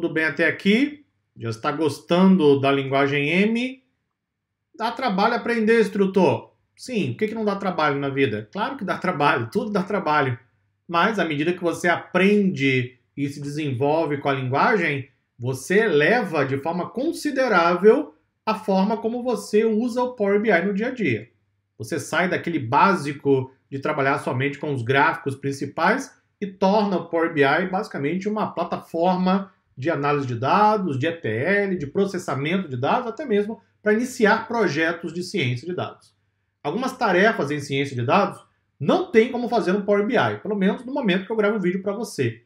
tudo bem até aqui? Já está gostando da linguagem M? Dá trabalho aprender, instrutor? Sim, o que, que não dá trabalho na vida? Claro que dá trabalho, tudo dá trabalho. Mas à medida que você aprende e se desenvolve com a linguagem, você eleva de forma considerável a forma como você usa o Power BI no dia a dia. Você sai daquele básico de trabalhar somente com os gráficos principais e torna o Power BI basicamente uma plataforma de análise de dados, de ETL, de processamento de dados, até mesmo para iniciar projetos de ciência de dados. Algumas tarefas em ciência de dados não tem como fazer no Power BI, pelo menos no momento que eu gravo o vídeo para você.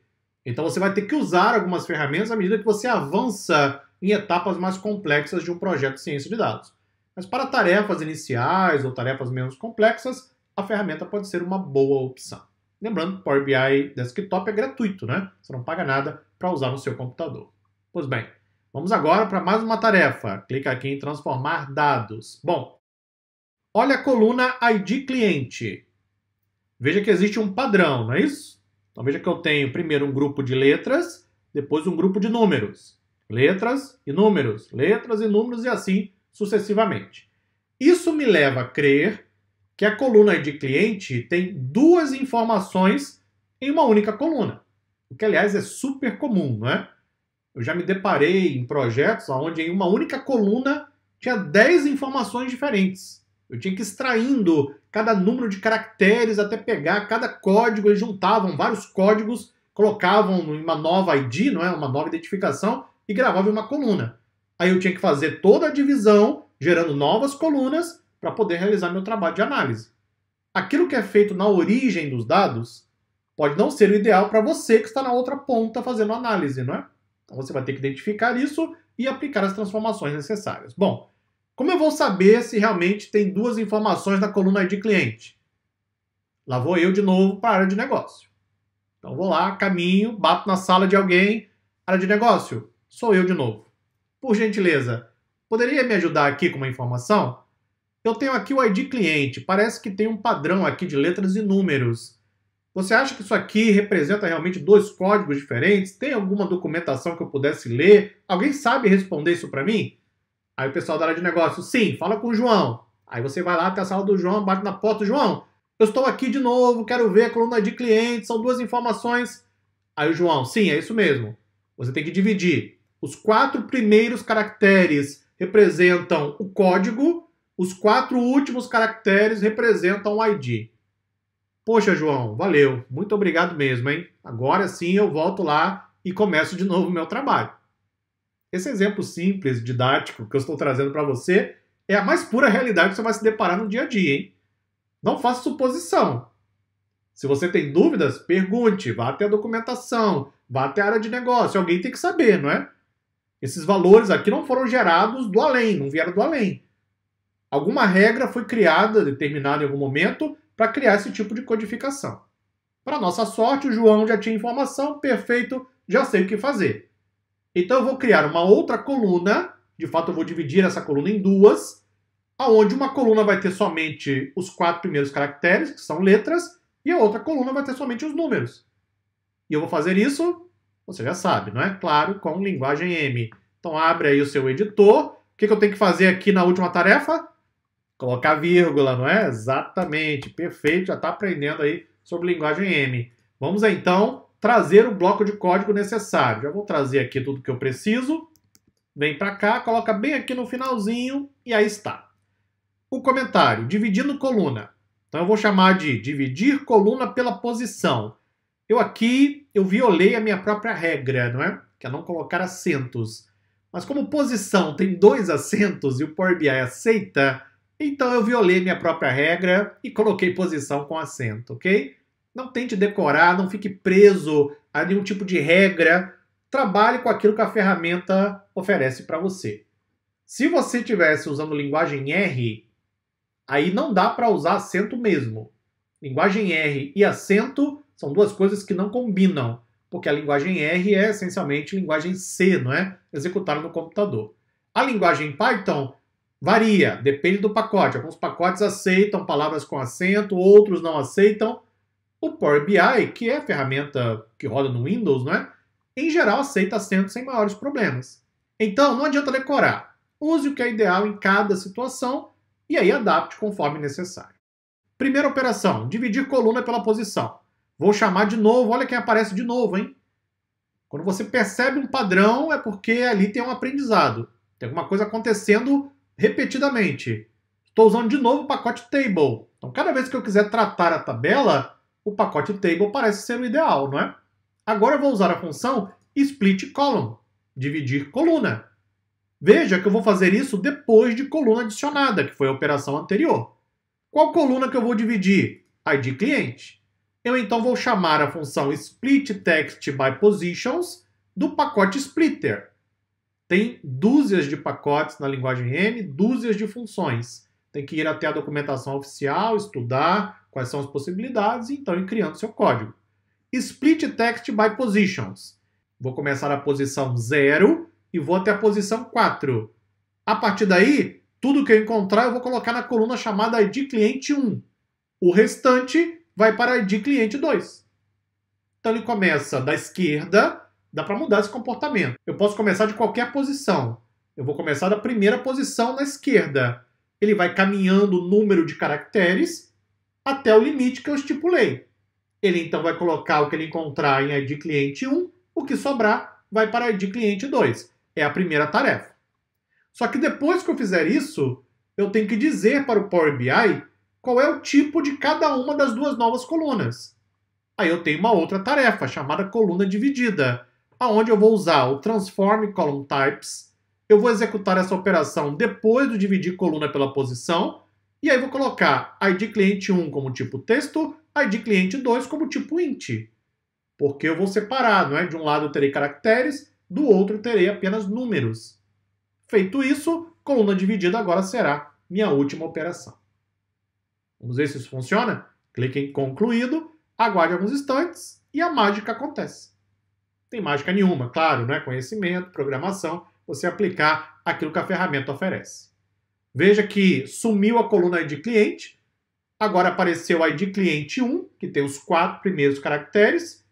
Então você vai ter que usar algumas ferramentas à medida que você avança em etapas mais complexas de um projeto de ciência de dados. Mas para tarefas iniciais ou tarefas menos complexas, a ferramenta pode ser uma boa opção. Lembrando que o Power BI Desktop é gratuito, né? Você não paga nada para usar no seu computador. Pois bem, vamos agora para mais uma tarefa. Clica aqui em transformar dados. Bom, olha a coluna ID cliente. Veja que existe um padrão, não é isso? Então veja que eu tenho primeiro um grupo de letras, depois um grupo de números. Letras e números, letras e números e assim sucessivamente. Isso me leva a crer que a coluna de cliente tem duas informações em uma única coluna o que aliás é super comum, não é? Eu já me deparei em projetos onde em uma única coluna tinha 10 informações diferentes. Eu tinha que ir extraindo cada número de caracteres até pegar cada código, eles juntavam vários códigos, colocavam em uma nova ID, não é? uma nova identificação, e gravavam uma coluna. Aí eu tinha que fazer toda a divisão, gerando novas colunas, para poder realizar meu trabalho de análise. Aquilo que é feito na origem dos dados pode não ser o ideal para você que está na outra ponta fazendo análise, não é? Então você vai ter que identificar isso e aplicar as transformações necessárias. Bom, como eu vou saber se realmente tem duas informações na coluna de cliente? Lá vou eu de novo para a área de negócio. Então vou lá, caminho, bato na sala de alguém, área de negócio, sou eu de novo. Por gentileza, poderia me ajudar aqui com uma informação? Eu tenho aqui o ID cliente, parece que tem um padrão aqui de letras e números. Você acha que isso aqui representa realmente dois códigos diferentes? Tem alguma documentação que eu pudesse ler? Alguém sabe responder isso para mim? Aí o pessoal da área de negócios, sim, fala com o João. Aí você vai lá até a sala do João, bate na porta, João, eu estou aqui de novo, quero ver a coluna de clientes, são duas informações. Aí o João, sim, é isso mesmo. Você tem que dividir. Os quatro primeiros caracteres representam o código, os quatro últimos caracteres representam o ID. Poxa, João, valeu, muito obrigado mesmo, hein? Agora sim eu volto lá e começo de novo o meu trabalho. Esse exemplo simples, didático que eu estou trazendo para você é a mais pura realidade que você vai se deparar no dia a dia, hein? Não faça suposição. Se você tem dúvidas, pergunte, vá até a documentação, vá até a área de negócio, alguém tem que saber, não é? Esses valores aqui não foram gerados do além, não vieram do além. Alguma regra foi criada, determinada em algum momento, para criar esse tipo de codificação. Para nossa sorte, o João já tinha informação, perfeito, já sei o que fazer. Então eu vou criar uma outra coluna, de fato eu vou dividir essa coluna em duas, aonde uma coluna vai ter somente os quatro primeiros caracteres, que são letras, e a outra coluna vai ter somente os números. E eu vou fazer isso, você já sabe, não é? Claro, com linguagem M. Então abre aí o seu editor. O que, que eu tenho que fazer aqui na última tarefa? Colocar vírgula, não é? Exatamente, perfeito, já está aprendendo aí sobre linguagem M. Vamos então trazer o bloco de código necessário. Já vou trazer aqui tudo que eu preciso. Vem para cá, coloca bem aqui no finalzinho e aí está. O comentário, dividindo coluna. Então eu vou chamar de dividir coluna pela posição. Eu aqui, eu violei a minha própria regra, não é? Que é não colocar acentos. Mas como posição tem dois acentos e o Power BI aceita, então eu violei minha própria regra e coloquei posição com acento, ok? Não tente decorar, não fique preso a nenhum tipo de regra. Trabalhe com aquilo que a ferramenta oferece para você. Se você estivesse usando linguagem R, aí não dá para usar acento mesmo. Linguagem R e acento são duas coisas que não combinam, porque a linguagem R é essencialmente linguagem C, não é? Executada no computador. A linguagem Python Varia, depende do pacote. Alguns pacotes aceitam palavras com acento, outros não aceitam. O Power BI, que é a ferramenta que roda no Windows, é? em geral aceita acento sem maiores problemas. Então, não adianta decorar. Use o que é ideal em cada situação e aí adapte conforme necessário. Primeira operação, dividir coluna pela posição. Vou chamar de novo, olha quem aparece de novo, hein? Quando você percebe um padrão, é porque ali tem um aprendizado. Tem alguma coisa acontecendo repetidamente. Estou usando de novo o pacote table. Então, cada vez que eu quiser tratar a tabela, o pacote table parece ser o ideal, não é? Agora eu vou usar a função split column, dividir coluna. Veja que eu vou fazer isso depois de coluna adicionada, que foi a operação anterior. Qual coluna que eu vou dividir? ID cliente. Eu então vou chamar a função split text by positions do pacote splitter tem dúzias de pacotes na linguagem M, dúzias de funções. Tem que ir até a documentação oficial, estudar quais são as possibilidades e então ir criando seu código. Split text by positions. Vou começar a posição 0 e vou até a posição 4. A partir daí, tudo que eu encontrar eu vou colocar na coluna chamada ID cliente 1. O restante vai para ID cliente 2. Então ele começa da esquerda Dá para mudar esse comportamento. Eu posso começar de qualquer posição. Eu vou começar da primeira posição na esquerda. Ele vai caminhando o número de caracteres até o limite que eu estipulei. Ele então vai colocar o que ele encontrar em ID cliente 1, o que sobrar vai para ID cliente 2. É a primeira tarefa. Só que depois que eu fizer isso, eu tenho que dizer para o Power BI qual é o tipo de cada uma das duas novas colunas. Aí eu tenho uma outra tarefa chamada coluna dividida, aonde eu vou usar o transform column types, eu vou executar essa operação depois do dividir coluna pela posição, e aí vou colocar id cliente 1 como tipo texto, id cliente 2 como tipo int. Porque eu vou separar, não é? De um lado eu terei caracteres, do outro eu terei apenas números. Feito isso, coluna dividida agora será minha última operação. Vamos ver se isso funciona? Clique em concluído, aguarde alguns instantes e a mágica acontece tem mágica nenhuma, claro, né? Conhecimento, programação, você aplicar aquilo que a ferramenta oferece. Veja que sumiu a coluna ID cliente, agora apareceu a ID cliente 1, que tem os quatro primeiros caracteres,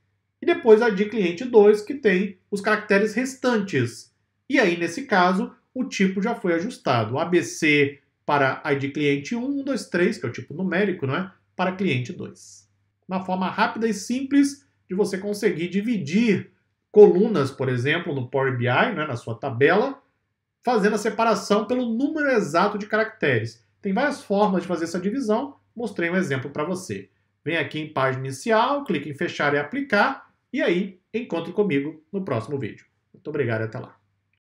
e depois a ID cliente 2, que tem os caracteres restantes. E aí, nesse caso, o tipo já foi ajustado. ABC para ID cliente 1, 2, 3, que é o tipo numérico, não é? Para cliente 2. Uma forma rápida e simples de você conseguir dividir colunas, por exemplo, no Power BI, né, na sua tabela, fazendo a separação pelo número exato de caracteres. Tem várias formas de fazer essa divisão, mostrei um exemplo para você. Vem aqui em página inicial, clique em fechar e aplicar, e aí encontre comigo no próximo vídeo. Muito obrigado e até lá.